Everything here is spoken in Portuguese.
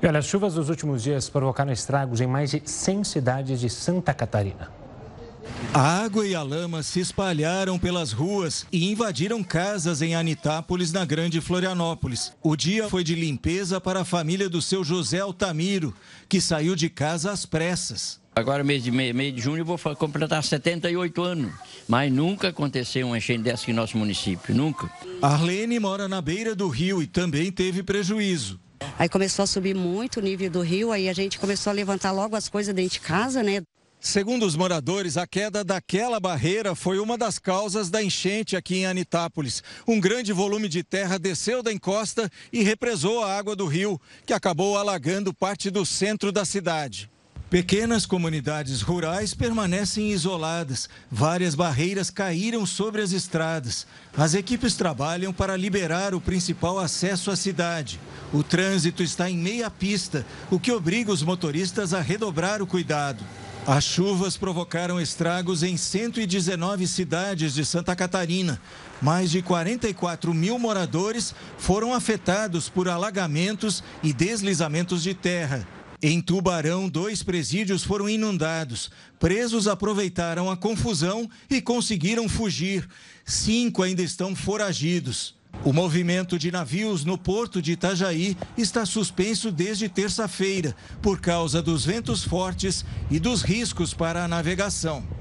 E olha, as chuvas dos últimos dias provocaram estragos em mais de 100 cidades de Santa Catarina. A água e a lama se espalharam pelas ruas e invadiram casas em Anitápolis, na Grande Florianópolis. O dia foi de limpeza para a família do seu José Altamiro, que saiu de casa às pressas. Agora, mês de, meio, meio de junho, eu vou completar 78 anos. Mas nunca aconteceu um enchente dessa aqui no nosso município, nunca. Arlene mora na beira do rio e também teve prejuízo. Aí começou a subir muito o nível do rio, aí a gente começou a levantar logo as coisas dentro de casa, né? Segundo os moradores, a queda daquela barreira foi uma das causas da enchente aqui em Anitápolis. Um grande volume de terra desceu da encosta e represou a água do rio, que acabou alagando parte do centro da cidade. Pequenas comunidades rurais permanecem isoladas, várias barreiras caíram sobre as estradas. As equipes trabalham para liberar o principal acesso à cidade. O trânsito está em meia pista, o que obriga os motoristas a redobrar o cuidado. As chuvas provocaram estragos em 119 cidades de Santa Catarina. Mais de 44 mil moradores foram afetados por alagamentos e deslizamentos de terra. Em Tubarão, dois presídios foram inundados. Presos aproveitaram a confusão e conseguiram fugir. Cinco ainda estão foragidos. O movimento de navios no porto de Itajaí está suspenso desde terça-feira, por causa dos ventos fortes e dos riscos para a navegação.